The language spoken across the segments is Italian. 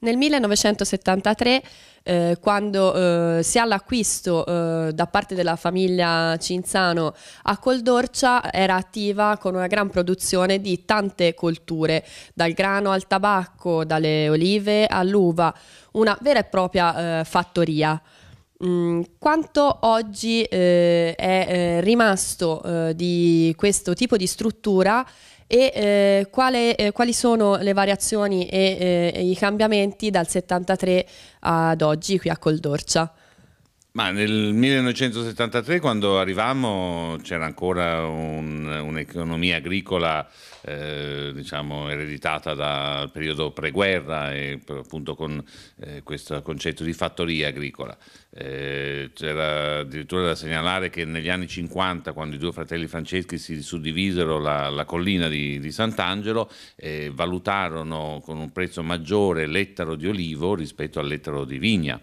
Nel 1973, eh, quando eh, si ha l'acquisto eh, da parte della famiglia Cinzano a Coldorcia, era attiva con una gran produzione di tante colture, dal grano al tabacco, dalle olive all'uva, una vera e propria eh, fattoria. Mm, quanto oggi eh, è eh, rimasto di questo tipo di struttura e eh, quale, eh, quali sono le variazioni e, eh, e i cambiamenti dal 73 ad oggi qui a Coldorcia. Ma nel 1973 quando arrivammo c'era ancora un, un'economia agricola eh, diciamo, ereditata dal periodo preguerra e appunto con eh, questo concetto di fattoria agricola. Eh, c'era addirittura da segnalare che negli anni 50 quando i due fratelli franceschi si suddivisero la, la collina di, di Sant'Angelo eh, valutarono con un prezzo maggiore l'ettaro di olivo rispetto all'ettaro di vigna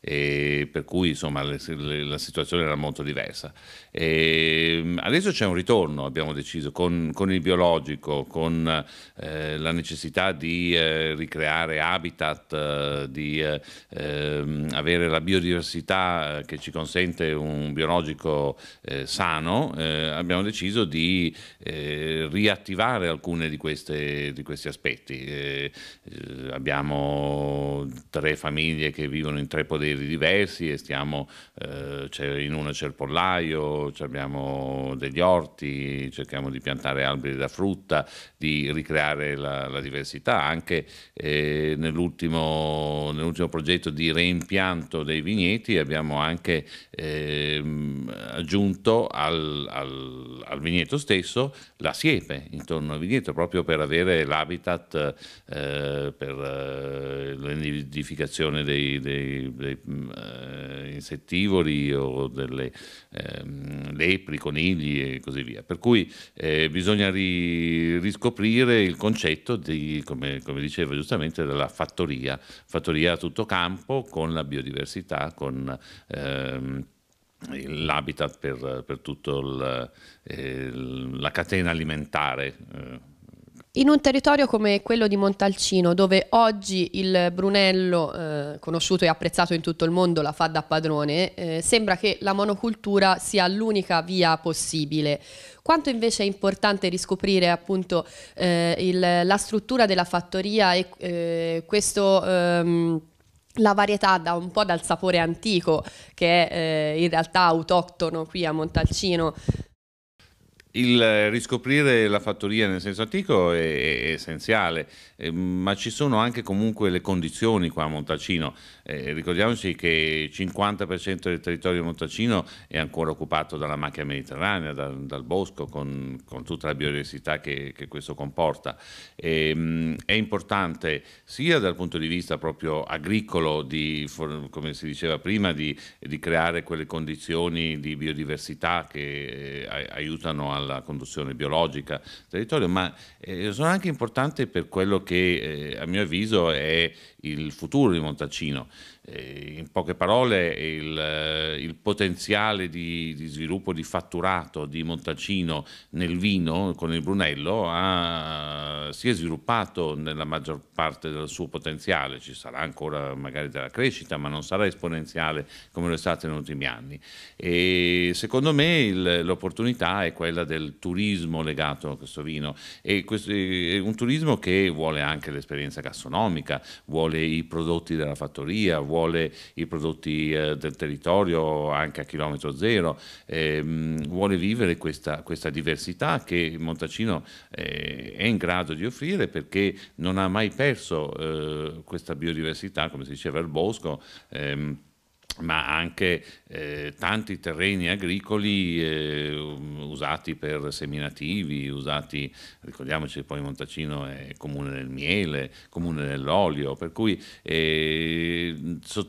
per cui insomma, le, le, la situazione era molto diversa. E adesso c'è un ritorno, abbiamo deciso, con, con il biologico, con eh, la necessità di eh, ricreare habitat, eh, di eh, ehm, avere la biodiversità eh, che ci consente un biologico eh, sano, abbiamo deciso di riattivare alcuni di, di, questi aspetti. abbiamo tre famiglie che vivono in tre poderi pareri diversi e stiamo, eh, in una c'è il pollaio, abbiamo degli orti, cerchiamo di piantare alberi da frutta, di ricreare la, la diversità. Anche eh, nell'ultimo, nell'ultimo, progetto di reimpianto dei vigneti abbiamo anche eh, aggiunto al, al, al, vigneto stesso la siepe intorno al vigneto proprio per avere l'habitat eh, per eh, l'edificazione dei, dei, dei Mm, eh, insettivori o delle eh, lepri, conigli e così via. Per cui eh, bisogna ri, riscoprire il concetto di, come, come dicevo giustamente, della fattoria, fattoria a tutto campo con la biodiversità, con... Ehm, l'habitat per, per tutta eh, la catena alimentare eh, in un territorio come quello di Montalcino, dove oggi il Brunello, eh, conosciuto e apprezzato in tutto il mondo, la fa da padrone, eh, sembra che la monocultura sia l'unica via possibile. Quanto invece è importante riscoprire appunto eh, il, la struttura della fattoria e eh, questo... Ehm, la varietà da un po' dal sapore antico che è eh, in realtà autoctono qui a Montalcino il eh, riscoprire la fattoria nel senso antico è, è essenziale, eh, ma ci sono anche comunque le condizioni qua a Montalcino. Eh, ricordiamoci che il 50% del territorio di montacino è ancora occupato dalla macchia mediterranea, da, dal bosco, con, con, tutta la biodiversità che, che questo comporta. E, ehm, mh, è importante sia dal punto di vista proprio agricolo, di, come si diceva prima, di, di, creare quelle condizioni di biodiversità che eh, aiutano a alla conduzione biologica del territorio, ma eh, sono anche importanti per quello che eh, a mio avviso è il futuro di Montalcino. Eh, in poche parole il, eh, il potenziale di, di, sviluppo di fatturato di Montalcino nel vino con il Brunello ha, si è sviluppato nella maggior parte del suo potenziale, ci sarà ancora magari della crescita ma non sarà esponenziale come lo è stato negli ultimi anni e secondo me il, l'opportunità è quella del turismo legato a questo vino e questo è un turismo che vuole anche l'esperienza gastronomica, vuole i prodotti della fattoria, vuole vuole i prodotti eh, del territorio anche a chilometro zero, ehm, vuole vivere questa, questa, diversità che Montacino eh, è in grado di offrire perché non ha mai perso eh, questa biodiversità, come si diceva il bosco. Ehm, ma anche eh, tanti terreni agricoli eh, usati per seminativi, usati, ricordiamoci che poi Montacino è comune nel miele, comune nell'olio, per cui eh, so,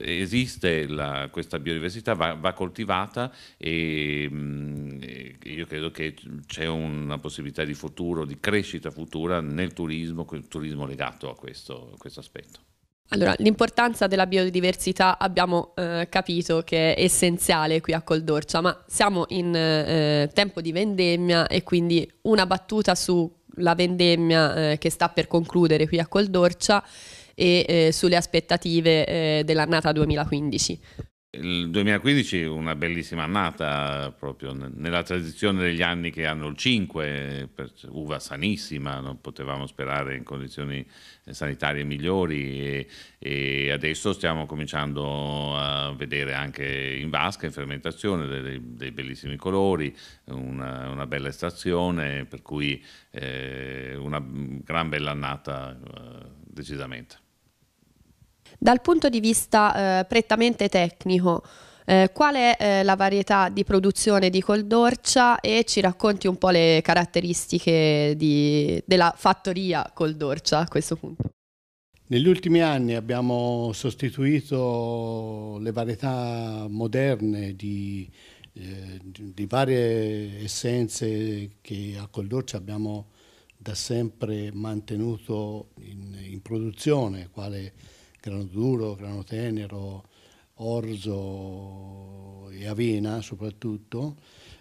esiste la, questa biodiversità, va, va coltivata e mh, mm, io credo che c'è una possibilità di futuro, di crescita futura nel turismo, turismo legato a questo, a questo aspetto. Allora, l'importanza della biodiversità abbiamo eh, capito che è essenziale qui a Coldorcia, ma siamo in eh, tempo di vendemmia e quindi una battuta sulla vendemmia eh, che sta per concludere qui a Coldorcia e eh, sulle aspettative eh, dell'annata 2015. Il 2015 è una bellissima annata, proprio nella tradizione degli anni che hanno il 5, uva sanissima, non potevamo sperare in condizioni eh, sanitarie migliori e, e adesso stiamo cominciando a vedere anche in vasca, in fermentazione, dei, dei bellissimi colori, una, una, bella estrazione, per cui eh, una gran bella annata eh, decisamente. Dal punto di vista eh, prettamente tecnico, eh, qual è eh, la varietà di produzione di Coldorcia e ci racconti un po' le caratteristiche di, della fattoria Coldorcia a questo punto? Negli ultimi anni abbiamo sostituito le varietà moderne di, eh, di varie essenze che a Coldorcia abbiamo da sempre mantenuto in, in produzione, quale grano duro, grano tenero, orzo e avena soprattutto,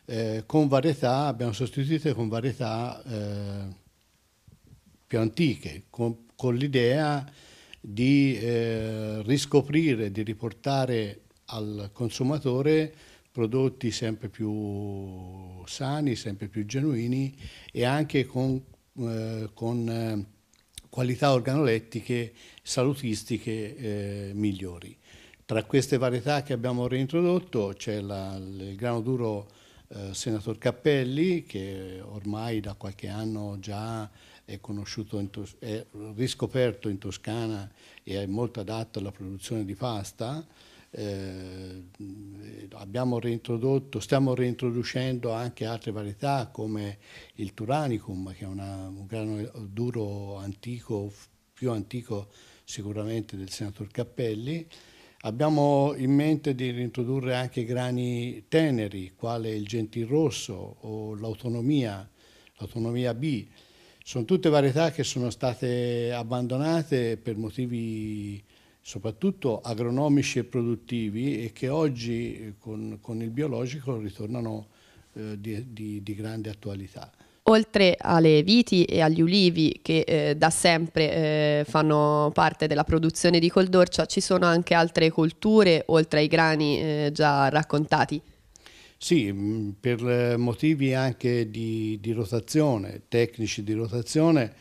eh, con varietà, abbiamo sostituito con varietà eh, più antiche, con, con l'idea di eh, riscoprire, di riportare al consumatore prodotti sempre più sani, sempre più genuini e anche con, eh, con eh, qualità organolettiche salutistiche eh, migliori. Tra queste varietà che abbiamo reintrodotto c'è il grano duro eh, Senator Cappelli che ormai da qualche anno già è, in è riscoperto in Toscana e è molto adatto alla produzione di pasta eh, abbiamo reintrodotto, stiamo reintroducendo anche altre varietà come il Turanicum, che è una, un grano duro antico, più antico sicuramente del senatore Cappelli. Abbiamo in mente di reintrodurre anche grani teneri, quale il Gentil Rosso o l'autonomia, l'autonomia B. Sono tutte varietà che sono state abbandonate per motivi soprattutto agronomici e produttivi e che oggi eh, con, con il biologico ritornano eh, di, di, di grande attualità oltre alle viti e agli ulivi che eh, da sempre eh, fanno parte della produzione di Coldorcia, ci sono anche altre culture oltre ai grani eh, già raccontati? Sì, mm, per eh, motivi anche di, di, rotazione, tecnici di rotazione,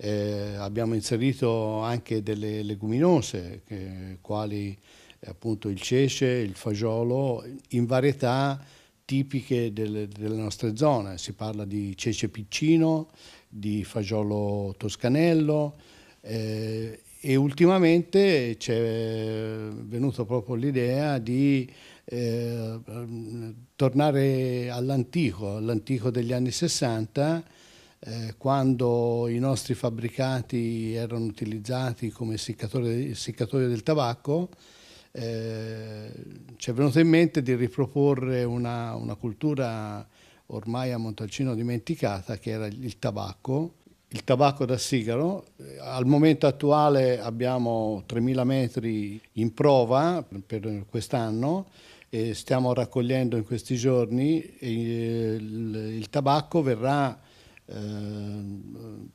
eh, abbiamo inserito anche delle leguminose, che, quali appunto il cece, il fagiolo, in varietà tipiche delle, delle, nostre zone. Si parla di cece piccino, di fagiolo toscanello eh, e ultimamente ci è venuta proprio l'idea di eh, tornare all'antico, all'antico degli anni 60 eh, quando i nostri fabbricati erano utilizzati come seccatore, del tabacco, eh, ci è venuto in mente di riproporre una, una cultura ormai a Montalcino dimenticata, che era il tabacco, il tabacco da sigaro. Eh, al momento attuale abbiamo 3.000 metri in prova per quest'anno e stiamo raccogliendo in questi giorni. Eh, il, il tabacco verrà Ehm,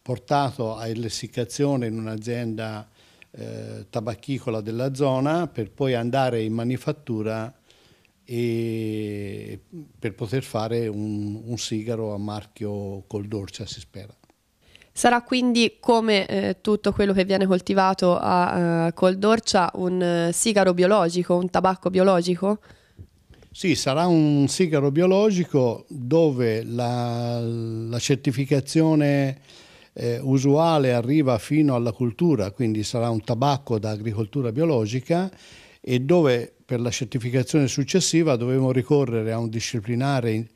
portato a lessiccazione in un'azienda eh, tabacchicola della zona per poi andare in manifattura e per poter fare un, un sigaro a marchio col dolce, si spera. Sarà quindi come eh, tutto quello che viene coltivato a eh, Coldorcia un eh, sigaro biologico, un tabacco biologico? Sì, sarà un sigaro biologico dove la, la certificazione eh, usuale arriva fino alla cultura, quindi sarà un tabacco da agricoltura biologica e dove per la certificazione successiva dovremo ricorrere a un disciplinare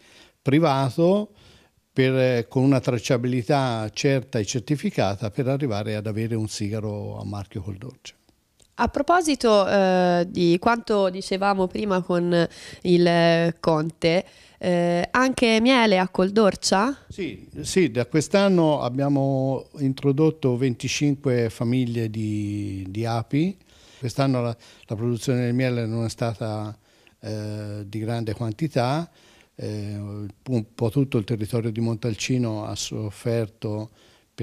privato per, con una tracciabilità certa e certificata per arrivare ad avere un sigaro a marchio col dolce. A proposito eh, di quanto dicevamo prima con il Conte, eh, anche miele a Coldorcia? Sì, sì, da quest'anno abbiamo introdotto 25 famiglie di, di api. Quest'anno la, la, produzione del miele non è stata eh, di grande quantità, eh, un po' tutto il territorio di Montalcino ha sofferto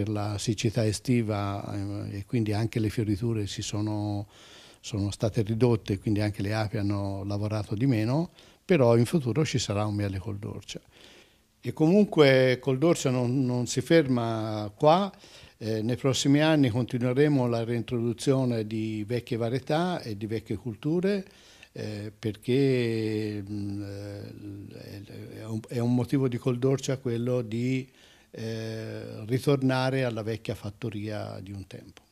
per la siccità estiva eh, e quindi anche le fioriture si sono, sono state ridotte, quindi anche le api hanno lavorato di meno, però in futuro ci sarà un miele col dolce. E comunque col dolce non, non si ferma qua, eh, nei prossimi anni continueremo la reintroduzione di vecchie varietà e di vecchie culture eh, perché mh, mm, eh, è un motivo di col Coldorcia quello di eh, ritornare alla vecchia fattoria di un tempo.